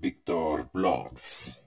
Víctor Blogs.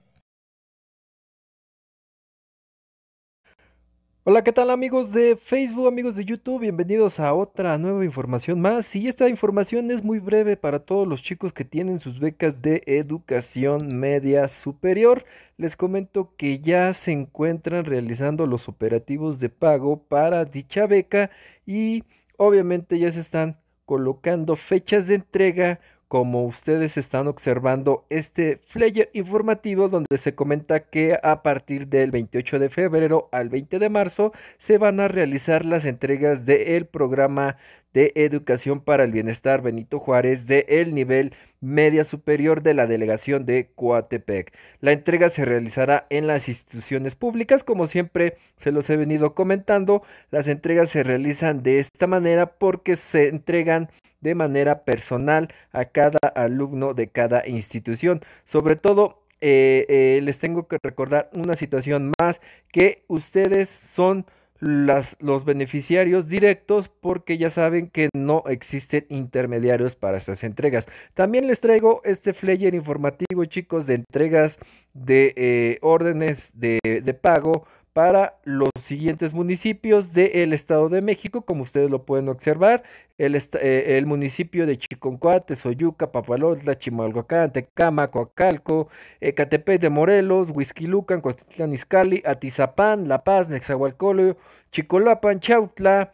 Hola, ¿qué tal amigos de Facebook, amigos de YouTube? Bienvenidos a otra nueva información más. Y esta información es muy breve para todos los chicos que tienen sus becas de educación media superior. Les comento que ya se encuentran realizando los operativos de pago para dicha beca y obviamente ya se están colocando fechas de entrega como ustedes están observando este flyer informativo donde se comenta que a partir del 28 de febrero al 20 de marzo se van a realizar las entregas del programa de Educación para el Bienestar Benito Juárez de el nivel media superior de la delegación de Coatepec. La entrega se realizará en las instituciones públicas, como siempre se los he venido comentando, las entregas se realizan de esta manera porque se entregan de manera personal a cada alumno de cada institución. Sobre todo, eh, eh, les tengo que recordar una situación más que ustedes son las, los beneficiarios directos porque ya saben que no existen intermediarios para estas entregas. También les traigo este flyer informativo, chicos, de entregas de eh, órdenes de, de pago para los siguientes municipios del Estado de México, como ustedes lo pueden observar, el, eh, municipio de Chiconcuate, Soyuca, Papalotla, Chimalhuacán, Tecama, Coacalco, Ecatepec de Morelos, Huizquilucan, Coatitlán, Izcalli, Atizapán, La Paz, Nexahualcóleo, Chicolapan, Chautla,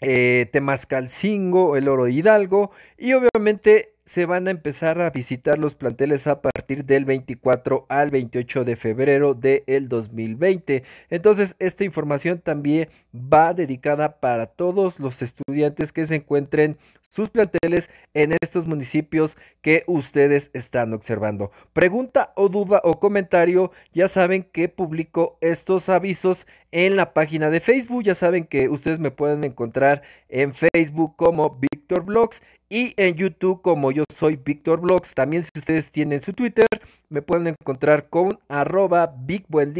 eh, Temascalcingo, El Oro de Hidalgo, y obviamente se van a empezar a visitar los planteles a del 24 al 28 de febrero del 2020. Entonces, esta información también va dedicada para todos los estudiantes que se encuentren sus planteles en estos municipios que ustedes están observando. Pregunta o duda o comentario, ya saben que publico estos avisos en la página de Facebook, ya saben que ustedes me pueden encontrar en Facebook como Víctor Blogs y en YouTube como yo soy Víctor Blogs. También si ustedes tienen su Twitter, me pueden encontrar con arroba Big Buen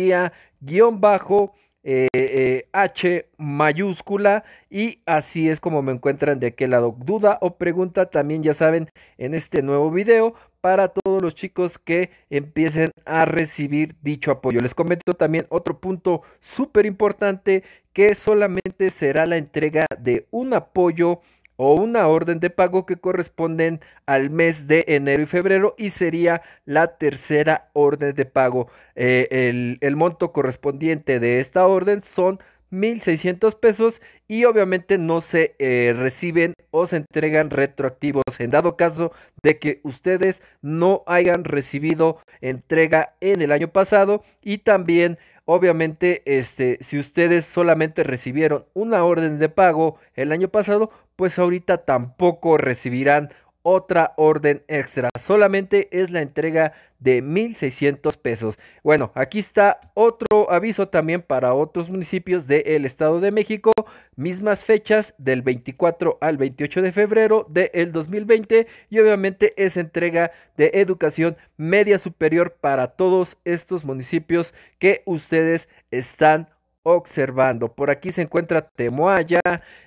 guión bajo eh, eh, H mayúscula y así es como me encuentran de aquel lado. Duda o pregunta también ya saben en este nuevo video para todos los chicos que empiecen a recibir dicho apoyo. Les comento también otro punto súper importante que solamente será la entrega de un apoyo o una orden de pago que corresponden al mes de enero y febrero y sería la tercera orden de pago. Eh, el, monto correspondiente de esta orden son 1.600 pesos y obviamente no se eh, reciben o se entregan retroactivos en dado caso de que ustedes no hayan recibido entrega en el año pasado y también Obviamente, este, si ustedes solamente recibieron una orden de pago el año pasado, pues ahorita tampoco recibirán otra orden extra. Solamente es la entrega de 1.600 pesos. Bueno, aquí está otro aviso también para otros municipios del Estado de México mismas fechas del 24 al 28 de febrero del 2020 y obviamente es entrega de educación media superior para todos estos municipios que ustedes están observando. Por aquí se encuentra Temoaya,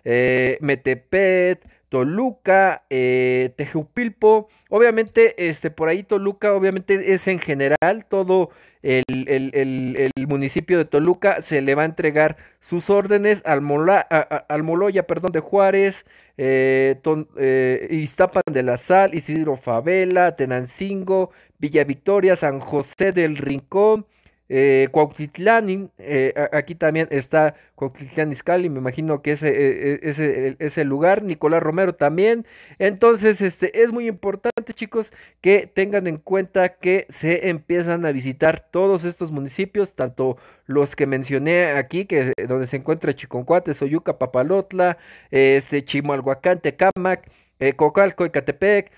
eh, Metepet, Toluca, eh, Tejupilpo. Obviamente, este, por ahí Toluca, obviamente es en general todo el, el, el, municipio de Toluca se le va a entregar sus órdenes al, Mola, Moloya perdón, de Juárez, eh, eh, Iztapan de la Sal, Isidro Favela, Tenancingo, Villa Victoria, San José del Rincón, eh, eh aquí también está Cuautitlán me imagino que ese eh, eh, es el lugar, Nicolás Romero también. Entonces, este es muy importante, chicos, que tengan en cuenta que se empiezan a visitar todos estos municipios, tanto los que mencioné aquí, que donde se encuentra Chiconcuate, Soyuca, Papalotla, este Chimalhuacán, Tecamac, Cocalco, Catepec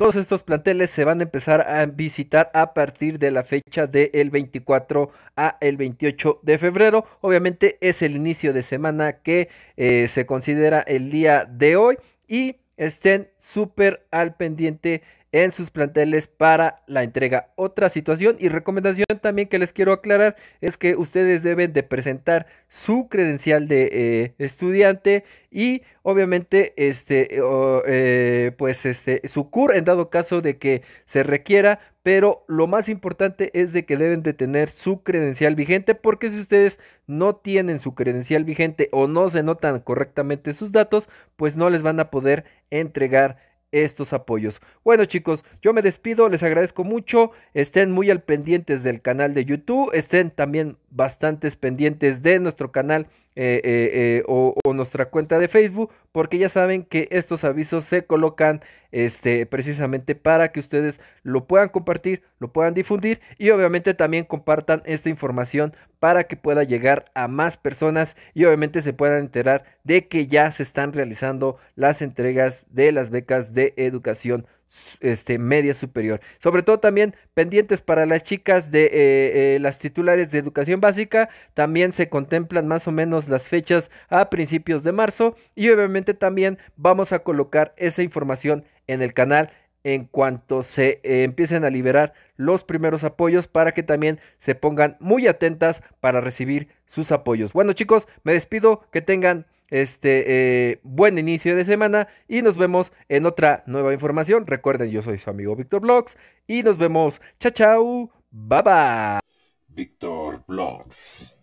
todos estos planteles se van a empezar a visitar a partir de la fecha del 24 a el 28 de febrero. Obviamente es el inicio de semana que eh, se considera el día de hoy y estén súper al pendiente en sus planteles para la entrega. Otra situación y recomendación también que les quiero aclarar es que ustedes deben de presentar su credencial de eh, estudiante y obviamente este eh, eh, pues este su CUR en dado caso de que se requiera pero lo más importante es de que deben de tener su credencial vigente porque si ustedes no tienen su credencial vigente o no se notan correctamente sus datos pues no les van a poder entregar estos apoyos. Bueno chicos, yo me despido, les agradezco mucho, estén muy al pendientes del canal de YouTube, estén también bastantes pendientes de nuestro canal eh, eh, eh, o, o, nuestra cuenta de Facebook, porque ya saben que estos avisos se colocan este, precisamente para que ustedes lo puedan compartir, lo puedan difundir y obviamente también compartan esta información para que pueda llegar a más personas y obviamente se puedan enterar de que ya se están realizando las entregas de las becas de educación este, media superior. Sobre todo también pendientes para las chicas de eh, eh, las titulares de educación básica. También se contemplan más o menos las fechas a principios de marzo. Y obviamente también vamos a colocar esa información en el canal en cuanto se eh, empiecen a liberar los primeros apoyos para que también se pongan muy atentas para recibir sus apoyos. Bueno chicos, me despido, que tengan este eh, buen inicio de semana y nos vemos en otra nueva información. Recuerden, yo soy su amigo Víctor Blogs y nos vemos. Chao, chao. Bye bye. Víctor Blogs.